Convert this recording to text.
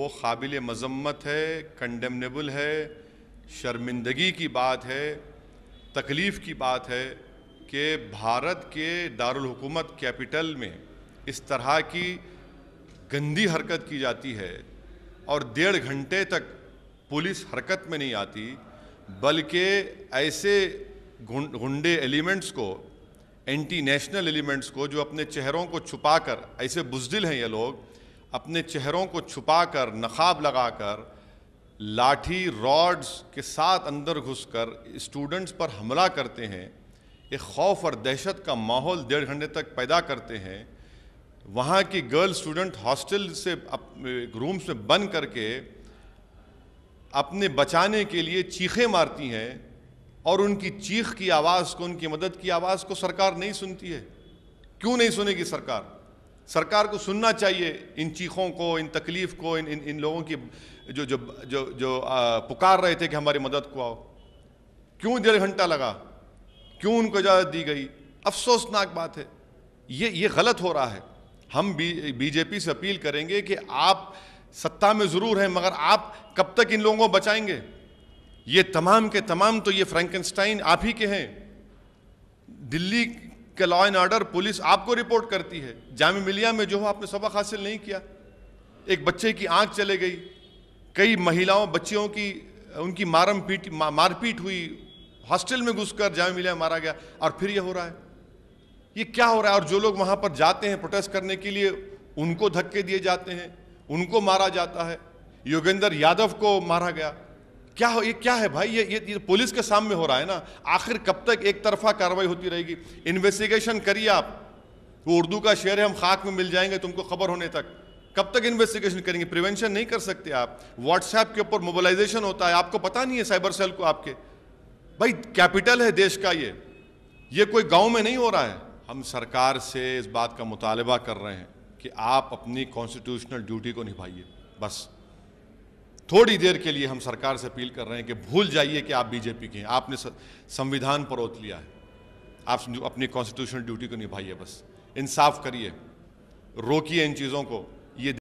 وہ قابل مذمت ہے کنڈیمنیبل ہے شرمندگی کی بات ہے تکلیف کی بات ہے کہ بھارت کے دارالحکومت کیپٹل میں اس طرح کی گندی حرکت کی جاتی ہے اور ڈیڑھ گھنٹے تک پولیس حرکت میں نہیں آتی بلکہ ایسے گھنڈے ایلیمنٹس کو اینٹی نیشنل ایلیمنٹس کو جو اپنے چہروں کو چھپا کر ایسے بزدل ہیں یہ لوگ اپنے چہروں کو چھپا کر نقاب لگا کر لاٹھی راڈز کے ساتھ اندر گھس کر اسٹوڈنٹس پر حملہ کرتے ہیں ایک خوف اور دہشت کا ماحول دیڑھ گھنٹے تک پیدا کرتے ہیں وہاں کی گرل اسٹوڈنٹ ہاسٹل سے رومز میں بند کر کے اپنے بچانے کے لیے چیخیں مارتی ہیں اور ان کی چیخ کی آواز کو ان کی مدد کی آواز کو سرکار نہیں سنتی ہے کیوں نہیں سنے گی سرکار سرکار کو سننا چاہیے ان چیخوں کو ان تکلیف کو ان ان لوگوں کی جو جو پکار رہے تھے کہ ہماری مدد کو آؤ کیوں ڈیڑھ گھنٹہ لگا کیوں ان کو اجازت دی گئی افسوسناک بات ہے یہ یہ غلط ہو رہا ہے ہم بی جے پی سے اپیل کریں گے کہ آپ ستہ میں ضرور ہیں مگر آپ کب تک ان لوگوں کو بچائیں گے یہ تمام کے تمام تو یہ فرینکنسٹائن آپ ہی کے ہیں دلی کہ لا اینڈ آرڈر پولیس آپ کو رپورٹ کرتی ہے جامعہ ملیہ میں جو آپ نے سبق حاصل نہیں کیا ایک بچے کی آنکھ چلے گئی کئی مہیلاؤں بچیوں کی ان کی مارم پیٹ مار پیٹ ہوئی ہاسٹل میں گھس کر جامعہ ملیہ مارا گیا اور پھر یہ ہو رہا ہے یہ کیا ہو رہا ہے اور جو لوگ وہاں پر جاتے ہیں پروٹیسٹ کرنے کے لیے ان کو دھکے دیے جاتے ہیں ان کو مارا جاتا ہے یوگندر یادو کو مارا گیا کیا ہو یہ کیا ہے بھائی یہ یہ پولیس کے سامنے ہو رہا ہے نا آخر کب تک ایک طرفہ کاروائی ہوتی رہے گی انویسٹیگیشن کریے آپ وہ اردو کا شعر ہے ہم خاک میں مل جائیں گے تم کو خبر ہونے تک کب تک انویسٹیگیشن کریں گے پریونشن نہیں کر سکتے آپ واٹس ایپ کے اوپر موبلائزیشن ہوتا ہے آپ کو پتا نہیں ہے سائبر سیل کو آپ کے بھائی کیپیٹل ہے دیش کا یہ یہ کوئی گاؤں میں نہیں ہو رہا ہے ہم سرکار سے اس بات کا مطالبہ کر رہے ہیں کہ آپ اپنی کانسٹیٹیوشنل ڈیوٹی کو نبھائیے بس تھوڑی دیر کے لیے ہم سرکار سے اپیل کر رہے ہیں کہ بھول جائیے کہ آپ بی جے پی کے ہیں آپ نے پر پروت لیا ہے آپ اپنی کانسٹیٹیوشنل ڈیوٹی کو نبھائیے بس انصاف کریے روکیے ان چیزوں کو